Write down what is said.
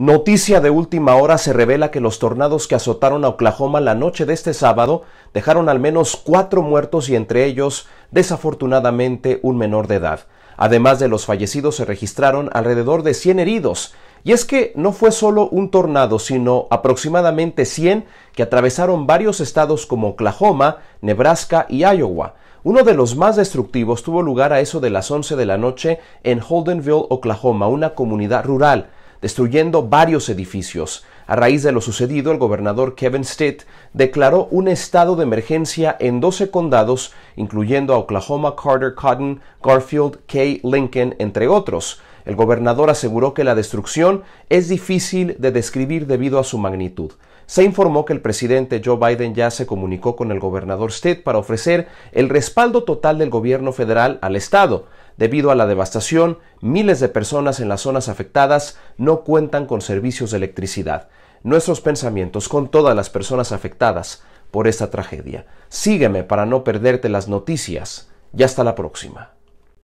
Noticia de última hora se revela que los tornados que azotaron a Oklahoma la noche de este sábado dejaron al menos cuatro muertos y entre ellos, desafortunadamente, un menor de edad. Además de los fallecidos se registraron alrededor de 100 heridos. Y es que no fue solo un tornado, sino aproximadamente 100 que atravesaron varios estados como Oklahoma, Nebraska y Iowa. Uno de los más destructivos tuvo lugar a eso de las 11 de la noche en Holdenville, Oklahoma, una comunidad rural destruyendo varios edificios. A raíz de lo sucedido, el gobernador Kevin Stitt declaró un estado de emergencia en 12 condados, incluyendo a Oklahoma, Carter, Cotton, Garfield, Kay, Lincoln, entre otros. El gobernador aseguró que la destrucción es difícil de describir debido a su magnitud. Se informó que el presidente Joe Biden ya se comunicó con el gobernador Stitt para ofrecer el respaldo total del gobierno federal al Estado. Debido a la devastación, miles de personas en las zonas afectadas no cuentan con servicios de electricidad. Nuestros pensamientos con todas las personas afectadas por esta tragedia. Sígueme para no perderte las noticias y hasta la próxima.